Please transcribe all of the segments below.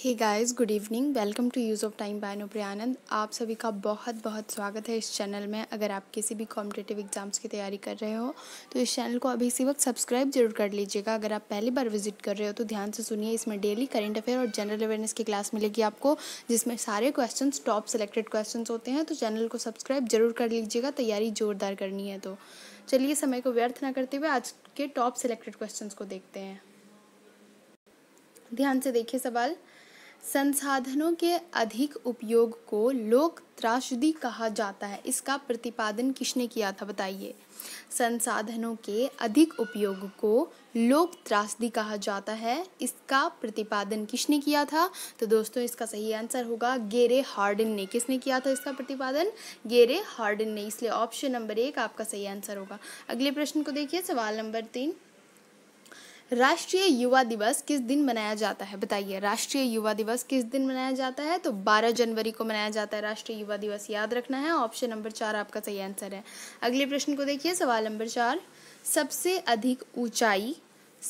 hey guys good evening welcome to use of time by Anupriyanand आप सभी का बहुत बहुत स्वागत है इस चैनल में अगर आप किसी भी कॉम्पिटेटिव एग्ज़ाम्स की तैयारी कर रहे हो तो इस चैनल को अभी इसी वक्त सब्सक्राइब जरूर कर लीजिएगा अगर आप पहली बार विजिट कर रहे हो तो ध्यान से सुनिए इसमें डेली करेंट अफेयर और जनरल अवेयरनेस की क्लास मिलेगी आपको जिसमें सारे क्वेश्चन टॉप सेलेक्टेड क्वेश्चन होते हैं तो चैनल को सब्सक्राइब जरूर कर लीजिएगा तैयारी जोरदार करनी है तो चलिए समय को व्यर्थ ना करते हुए आज के टॉप सेलेक्टेड क्वेश्चन को देखते हैं ध्यान से देखिए सवाल संसाधनों के अधिक उपयोग को लोक त्रासदी कहा जाता है इसका प्रतिपादन किसने किया था बताइए संसाधनों के अधिक उपयोग को लोक त्रासदी कहा जाता है इसका प्रतिपादन किसने किया था तो दोस्तों इसका सही आंसर होगा गेरे हार्डन ने किसने किया था इसका प्रतिपादन गेरे हार्डन ने इसलिए ऑप्शन नंबर एक आपका सही आंसर होगा अगले प्रश्न को देखिए सवाल नंबर तीन राष्ट्रीय युवा दिवस किस दिन मनाया जाता है बताइए राष्ट्रीय युवा दिवस किस दिन मनाया जाता है तो 12 जनवरी को मनाया जाता है राष्ट्रीय युवा दिवस याद रखना है ऑप्शन नंबर चार आपका सही आंसर है अगले प्रश्न को देखिए सवाल नंबर चार सबसे अधिक ऊंचाई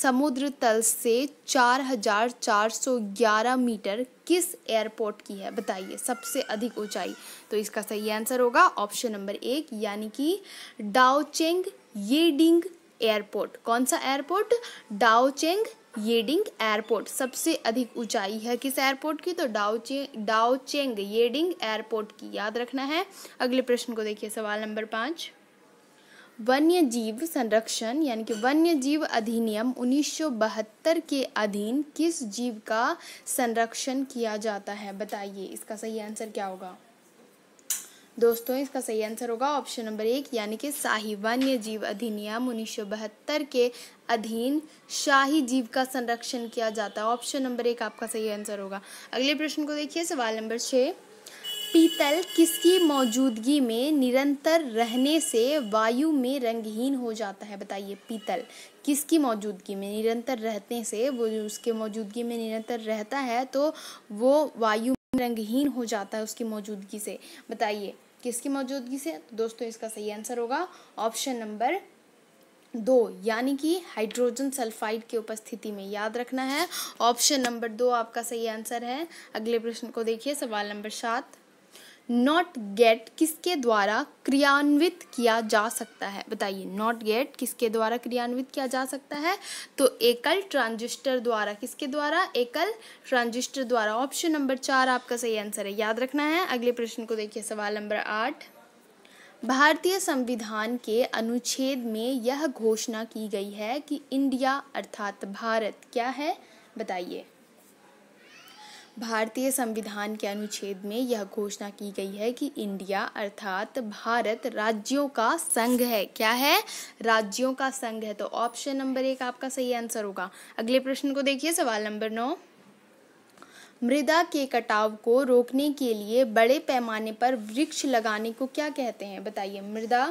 समुद्र तल से 4,411 मीटर किस एयरपोर्ट की है बताइए सबसे अधिक ऊंचाई तो इसका सही आंसर होगा ऑप्शन नंबर एक यानी कि डाओचेंग येडिंग एयरपोर्ट कौन सा एयरपोर्ट डाओचेंग येडिंग एयरपोर्ट सबसे अधिक ऊंचाई है किस एयरपोर्ट की तो डाओचेंग डाओचेंग येडिंग एयरपोर्ट की याद रखना है अगले प्रश्न को देखिए सवाल नंबर पाँच वन्य जीव संरक्षण यानी कि वन्य जीव अधिनियम बहत्तर के अधीन किस जीव का संरक्षण किया जाता है बताइए इसका सही आंसर क्या होगा दोस्तों इसका सही आंसर होगा ऑप्शन नंबर एक यानी कि शाही वन्य जीव अधिनियम उन्नीस के अधीन शाही जीव का संरक्षण किया जाता है ऑप्शन नंबर एक आपका सही आंसर होगा अगले प्रश्न को देखिए सवाल नंबर छः पीतल किसकी मौजूदगी में निरंतर रहने से वायु में रंगहीन हो जाता है बताइए पीतल किसकी मौजूदगी में निरंतर रहने से वो उसके मौजूदगी में निरंतर रहता है तो वो वायु रंगहीन हो जाता है उसकी मौजूदगी से बताइए किसकी मौजूदगी से तो दोस्तों इसका सही आंसर होगा ऑप्शन नंबर दो यानी कि हाइड्रोजन सल्फाइड की उपस्थिति में याद रखना है ऑप्शन नंबर दो आपका सही आंसर है अगले प्रश्न को देखिए सवाल नंबर सात नॉट गेट किसके द्वारा क्रियान्वित किया जा सकता है बताइए नॉट गेट किसके द्वारा क्रियान्वित किया जा सकता है तो एकल ट्रांजिस्टर द्वारा किसके द्वारा एकल ट्रांजिस्टर द्वारा ऑप्शन नंबर चार आपका सही आंसर है याद रखना है अगले प्रश्न को देखिए सवाल नंबर आठ भारतीय संविधान के अनुच्छेद में यह घोषणा की गई है कि इंडिया अर्थात भारत क्या है बताइए भारतीय संविधान के अनुच्छेद में यह घोषणा की गई है कि इंडिया अर्थात भारत राज्यों का संघ है क्या है राज्यों का संघ है तो ऑप्शन नंबर एक आपका सही आंसर होगा अगले प्रश्न को देखिए सवाल नंबर नौ मृदा के कटाव को रोकने के लिए बड़े पैमाने पर वृक्ष लगाने को क्या कहते हैं बताइए मृदा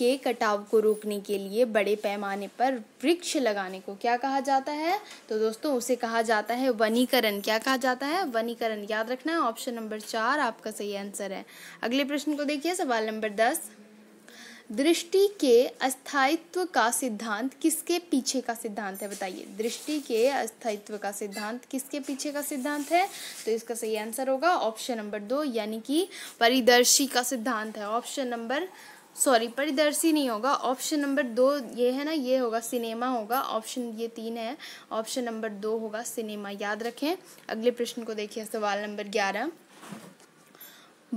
के कटाव को रोकने के लिए बड़े पैमाने पर वृक्ष लगाने को क्या कहा जाता है तो दोस्तों उसे कहा जाता है वनीकरण क्या कहा जाता है वनीकरण याद रखना है ऑप्शन नंबर चार आपका सही आंसर है अगले प्रश्न को देखिए सवाल नंबर दस दृष्टि के अस्थायित्व का सिद्धांत किसके पीछे का सिद्धांत है बताइए दृष्टि के अस्थायित्व का सिद्धांत किसके पीछे का सिद्धांत है तो इसका सही आंसर होगा ऑप्शन नंबर दो यानी कि परिदर्शी का सिद्धांत है ऑप्शन नंबर सॉरी परिदर्शी नहीं होगा ऑप्शन नंबर दो ये है ना ये होगा सिनेमा होगा ऑप्शन ये तीन है ऑप्शन नंबर दो होगा सिनेमा याद रखें अगले प्रश्न को देखिए सवाल नंबर ग्यारह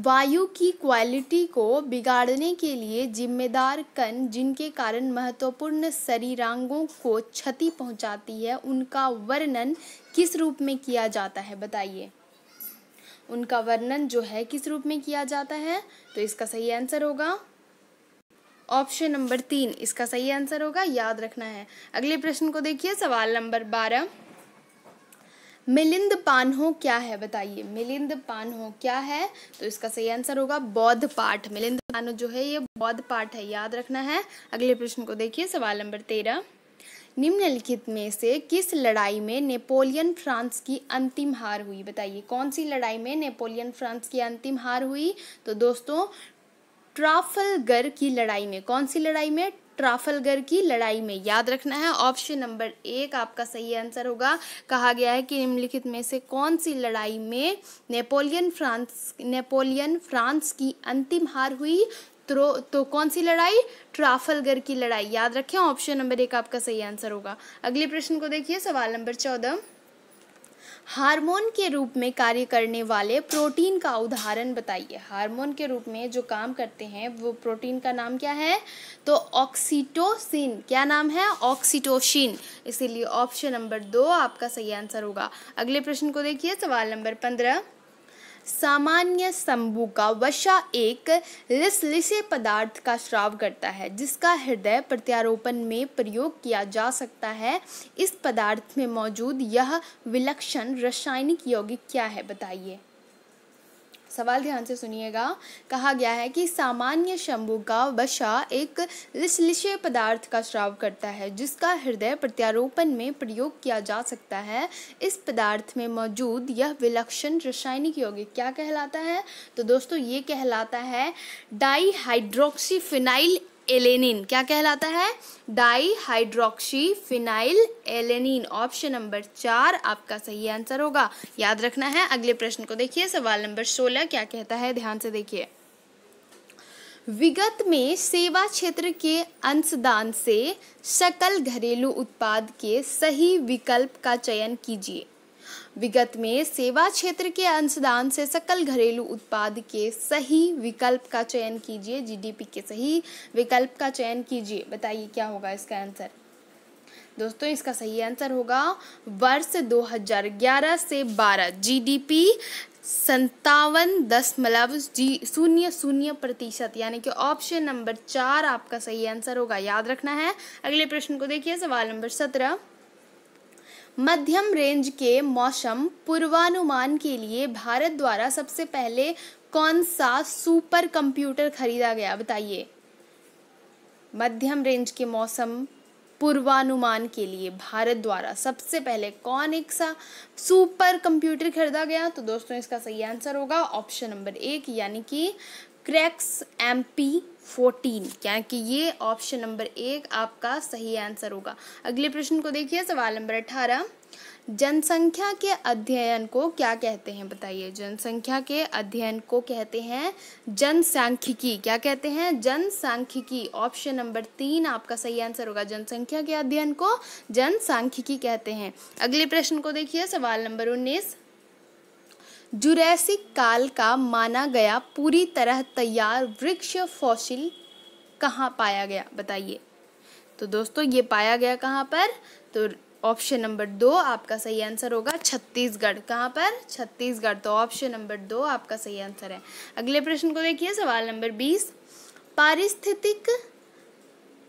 वायु की क्वालिटी को बिगाड़ने के लिए जिम्मेदार कण जिनके कारण महत्वपूर्ण शरीरांगों को क्षति पहुंचाती है उनका वर्णन किस रूप में किया जाता है बताइए उनका वर्णन जो है किस रूप में किया जाता है तो इसका सही आंसर होगा ऑप्शन नंबर तीन इसका सही आंसर होगा याद रखना है अगले प्रश्न को देखिए सवाल नंबर बारह मिलिंद पान्हो क्या है बताइए मिलिंद पान्हो क्या है तो इसका सही आंसर होगा बौद्ध पाठ मिलिंद पान्हो जो है ये बौद्ध पाठ है याद रखना है अगले प्रश्न को देखिए सवाल नंबर तेरह निम्नलिखित में से किस लड़ाई में नेपोलियन फ्रांस की अंतिम हार हुई बताइए कौन सी लड़ाई में नेपोलियन फ्रांस की अंतिम हार हुई तो दोस्तों ट्राफलगर की लड़ाई में कौन सी लड़ाई में ट्राफलगर की लड़ाई में याद रखना है ऑप्शन नंबर एक आपका सही आंसर होगा कहा गया है कि निम्नलिखित में से कौन सी लड़ाई में नेपोलियन फ्रांस नेपोलियन फ्रांस की अंतिम हार हुई तो तो कौन सी लड़ाई ट्राफलगर की लड़ाई याद रखें ऑप्शन नंबर एक आपका सही आंसर होगा अगले प्रश्न को देखिए सवाल नंबर चौदह हार्मोन के रूप में कार्य करने वाले प्रोटीन का उदाहरण बताइए हार्मोन के रूप में जो काम करते हैं वो प्रोटीन का नाम क्या है तो ऑक्सीटोसिन क्या नाम है ऑक्सीटोशिन इसीलिए ऑप्शन नंबर दो आपका सही आंसर होगा अगले प्रश्न को देखिए सवाल नंबर पंद्रह सामान्य का वशा एक रिसलिसे पदार्थ का श्राव करता है जिसका हृदय प्रत्यारोपण में प्रयोग किया जा सकता है इस पदार्थ में मौजूद यह विलक्षण रासायनिक यौगिक क्या है बताइए सवाल ध्यान से सुनिएगा कहा गया है कि सामान्य शंभु का वशा एक लिशलिशे पदार्थ का श्राव करता है जिसका हृदय प्रत्यारोपण में प्रयोग किया जा सकता है इस पदार्थ में मौजूद यह विलक्षण रासायनिक यौगिक क्या कहलाता है तो दोस्तों ये कहलाता है डाईहाइड्रोक्सीफिनाइल एलेनिन क्या कहलाता है di hydroxy phenyl alanine option number चार आपका सही आंसर होगा याद रखना है अगले प्रश्न को देखिए सवाल नंबर सोलह क्या कहता है ध्यान से देखिए विगत में सेवा क्षेत्र के अंशदान से सकल घरेलू उत्पाद के सही विकल्प का चयन कीजिए विगत में सेवा क्षेत्र के अंशदान से सकल घरेलू उत्पाद के सही विकल्प का चयन कीजिए जीडीपी के सही विकल्प का चयन कीजिए बताइए क्या होगा इसका आंसर दोस्तों इसका सही आंसर होगा वर्ष 2011 से 12 जीडीपी संतावन दशमलव जी शून्य शून्य प्रतिशत यानी कि ऑप्शन नंबर चार आपका सही आंसर होगा याद रखना है अगले प्रश्न को देखिए सवाल नंबर सत्रह मध्यम रेंज के मौसम पूर्वानुमान के लिए भारत द्वारा सबसे पहले कौन सा सुपर कंप्यूटर खरीदा गया बताइए मध्यम रेंज के मौसम पूर्वानुमान के लिए भारत द्वारा सबसे पहले कौन एक सा सुपर कंप्यूटर खरीदा गया तो दोस्तों इसका सही आंसर होगा ऑप्शन नंबर एक यानी कि क्रैक्स एम पी फोर्टीन क्या कि ये ऑप्शन नंबर एक आपका सही आंसर होगा अगले प्रश्न को देखिए सवाल नंबर अठारह जनसंख्या के अध्ययन को क्या कहते हैं बताइए जनसंख्या के अध्ययन को कहते हैं जनसांख्यिकी क्या कहते हैं जनसांख्यिकी ऑप्शन नंबर तीन आपका सही आंसर होगा जनसंख्या के अध्ययन को जनसांख्यिकी कहते हैं अगले प्रश्न को देखिए सवाल नंबर उन्नीस जुरैसिक काल का माना गया पूरी तरह तैयार वृक्ष फॉसिल कहाँ पाया गया बताइए तो दोस्तों ये पाया गया कहाँ पर तो ऑप्शन नंबर दो आपका सही आंसर होगा छत्तीसगढ़ कहाँ पर छत्तीसगढ़ तो ऑप्शन नंबर दो आपका सही आंसर है अगले प्रश्न को देखिए सवाल नंबर बीस पारिस्थितिक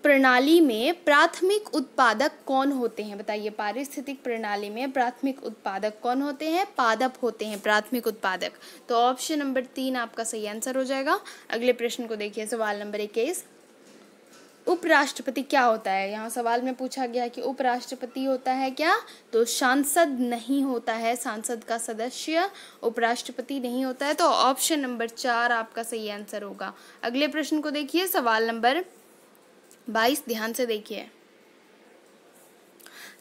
प्रणाली में प्राथमिक उत्पादक कौन होते हैं बताइए पारिस्थितिक प्रणाली में प्राथमिक उत्पादक कौन होते हैं पादप होते हैं प्राथमिक उत्पादक तो ऑप्शन नंबर तीन आपका सही आंसर हो जाएगा अगले प्रश्न को देखिए सवाल नंबर इक्कीस उपराष्ट्रपति क्या होता है यहाँ सवाल में पूछा गया कि उपराष्ट्रपति होता है क्या तो सांसद नहीं होता है सांसद का सदस्य उपराष्ट्रपति नहीं होता है तो ऑप्शन नंबर चार आपका सही आंसर होगा अगले प्रश्न को देखिए सवाल नंबर बाईस ध्यान से देखिए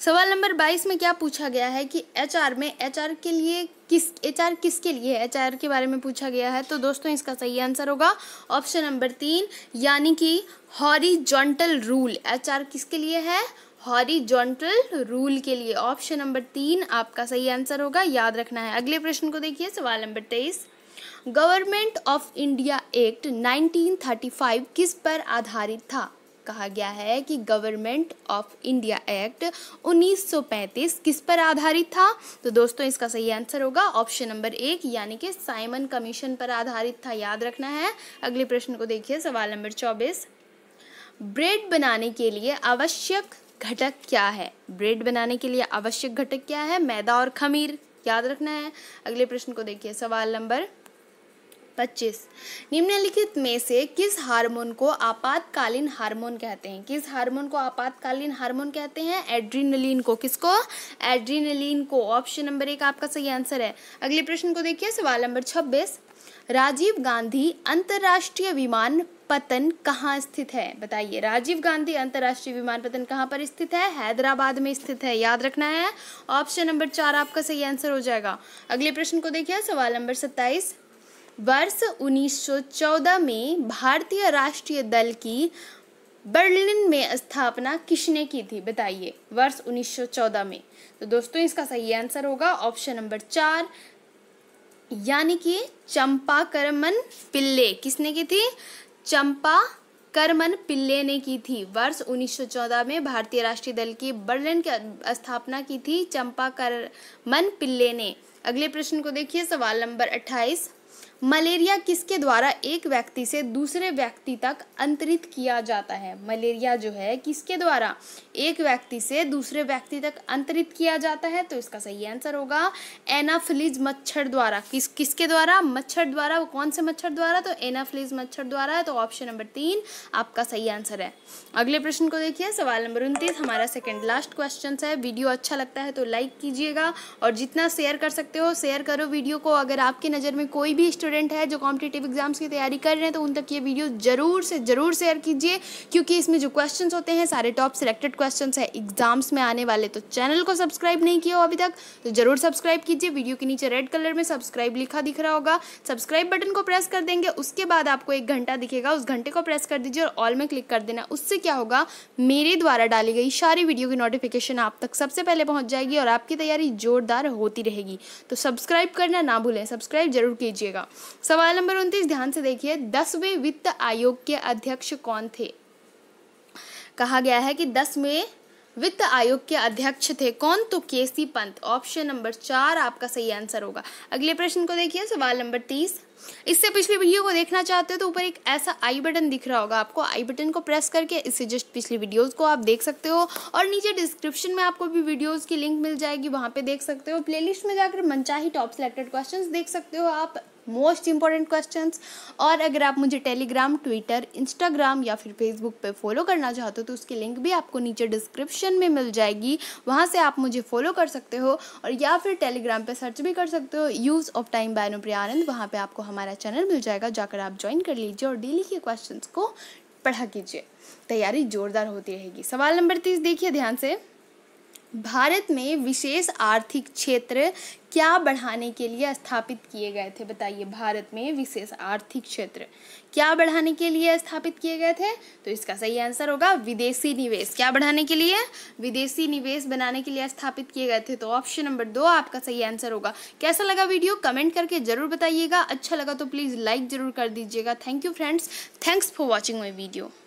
सवाल नंबर बाईस में क्या पूछा गया है कि एचआर में एचआर के लिए किस एचआर किसके लिए एचआर के बारे में पूछा गया है तो दोस्तों इसका सही आंसर होगा ऑप्शन नंबर तीन यानी कि हॉरिजॉन्टल रूल एचआर किसके लिए है हॉरिजॉन्टल रूल के लिए ऑप्शन नंबर तीन आपका सही आंसर होगा याद रखना है अगले प्रश्न को देखिए सवाल नंबर तेईस गवर्नमेंट ऑफ इंडिया एक्ट 1935 किस पर आधारित था कहा गया है कि गवर्नमेंट ऑफ इंडिया एक्ट 1935 किस पर आधारित था तो दोस्तों इसका सही आंसर होगा ऑप्शन नंबर एक यानी कि साइमन कमीशन पर आधारित था याद रखना है अगले प्रश्न को देखिए सवाल नंबर चौबीस ब्रेड बनाने के लिए आवश्यक घटक क्या है ब्रेड बनाने के लिए आवश्यक घटक क्या है मैदा और खमीर याद रखना है अगले प्रश्न को देखिए सवाल नंबर 25 निम्नलिखित में से किस हार्मोन को आपातकालीन हार्मोन कहते हैं किस हार्मोन को आपातकालीन हार्मोन कहते हैं एड्रीनलिन को किसको एड्रीनलिन को ऑप्शन नंबर एक आपका सही आंसर है अगले प्रश्न को देखिए सवाल नंबर 26 राजीव गांधी अंतर्राष्ट्रीय विमान पतन कहाँ स्थित है बताइए राजीव गांधी अंतर्राष्ट्रीय पतन कहाँ पर स्थित है हैदराबाद में स्थित है याद रखना है ऑप्शन नंबर चार आपका सही आंसर हो जाएगा अगले प्रश्न को देखिए सवाल नंबर सत्ताईस वर्ष 1914 में भारतीय राष्ट्रीय दल की बर्लिन में स्थापना किसने की थी बताइए वर्ष 1914 में तो दोस्तों इसका सही आंसर होगा ऑप्शन नंबर चार यानी कि चंपा करमन पिल्ले किसने की थी चंपा करमन पिल्ले ने की थी वर्ष 1914 में भारतीय राष्ट्रीय दल की बर्लिन की स्थापना की थी चंपा करमन पिल्ले ने अगले प्रश्न को देखिए सवाल नंबर अट्ठाईस मलेरिया किसके द्वारा एक व्यक्ति से दूसरे व्यक्ति तक अंतरित किया जाता है मलेरिया जो है किसके द्वारा एक व्यक्ति से दूसरे व्यक्ति तक अंतरित किया जाता है तो इसका सही आंसर होगा एनाफ्लिज मच्छर द्वारा किस किसके द्वारा मच्छर द्वारा वो कौन से मच्छर द्वारा तो एनाफ्लिज मच्छर द्वारा तो ऑप्शन नंबर तीन आपका सही आंसर है अगले प्रश्न को देखिए सवाल नंबर उनतीस हमारा सेकेंड लास्ट क्वेश्चन है वीडियो अच्छा लगता है तो लाइक कीजिएगा और जितना शेयर कर सकते हो शेयर करो वीडियो को अगर आपकी नज़र में कोई भी स्टूडेंट स्टूडेंट है जो कॉम्पिटेटिव एग्जाम्स की तैयारी कर रहे हैं तो उन तक ये वीडियो ज़रूर से ज़रूर शेयर कीजिए क्योंकि इसमें जो क्वेश्चन होते हैं सारे टॉप सिलेक्टेड क्वेश्चन है एग्जाम्स में आने वाले तो चैनल को सब्सक्राइब नहीं किया हो अभी तक तो ज़रूर सब्सक्राइब कीजिए वीडियो के नीचे रेड कलर में सब्सक्राइब लिखा दिख रहा होगा सब्सक्राइब बटन को प्रेस कर देंगे उसके बाद आपको एक घंटा दिखेगा उस घंटे को प्रेस कर दीजिए और ऑल में क्लिक कर देना उससे क्या होगा मेरे द्वारा डाली गई सारी वीडियो की नोटिफिकेशन आप तक सबसे पहले पहुंच जाएगी और आपकी तैयारी जोरदार होती रहेगी तो सब्सक्राइब करना ना भूलें सब्सक्राइब जरूर कीजिएगा सवाल नंबर उनतीस ध्यान से देखिए दसवें वित्त आयोग के अध्यक्ष कौन थे कहा गया है कि दसवें वित्त आयोग के अध्यक्ष थे कौन तो केसी पंत ऑप्शन नंबर चार आपका सही आंसर होगा अगले प्रश्न को देखिए सवाल नंबर तीस इससे पिछली वीडियो को देखना चाहते हो तो ऊपर एक ऐसा आई बटन दिख रहा होगा आपको आई बटन को प्रेस करके इससे जस्ट पिछली वीडियोज़ को आप देख सकते हो और नीचे डिस्क्रिप्शन में आपको भी वीडियोज़ की लिंक मिल जाएगी वहाँ पर देख सकते हो प्लेलिस्ट में जाकर मनचाही टॉप सेलेक्टेड क्वेश्चन देख सकते हो आप मोस्ट इंपॉर्टेंट क्वेश्चन और अगर आप मुझे टेलीग्राम ट्विटर इंस्टाग्राम या फिर फेसबुक पे फॉलो करना चाहते हो तो उसकी लिंक भी आपको नीचे डिस्क्रिप्शन में मिल जाएगी वहाँ से आप मुझे फॉलो कर सकते हो और या फिर टेलीग्राम पे सर्च भी कर सकते हो यूज़ ऑफ टाइम बैनो आनंद वहाँ पे आपको हम हमारा चैनल मिल जाएगा जाकर आप ज्वाइन कर लीजिए और डेली के क्वेश्चंस को पढ़ा कीजिए तैयारी जोरदार होती रहेगी सवाल नंबर तीस देखिए ध्यान से भारत में विशेष आर्थिक क्षेत्र क्या बढ़ाने के लिए स्थापित किए गए थे बताइए भारत में विशेष आर्थिक क्षेत्र क्या बढ़ाने के लिए स्थापित किए गए थे तो इसका सही आंसर होगा विदेशी निवेश क्या बढ़ाने के लिए विदेशी निवेश बनाने के लिए स्थापित किए गए थे तो ऑप्शन नंबर दो आपका सही आंसर होगा कैसा लगा वीडियो कमेंट करके जरूर बताइएगा अच्छा लगा तो प्लीज़ लाइक जरूर कर दीजिएगा thank you friends thanks for watching my video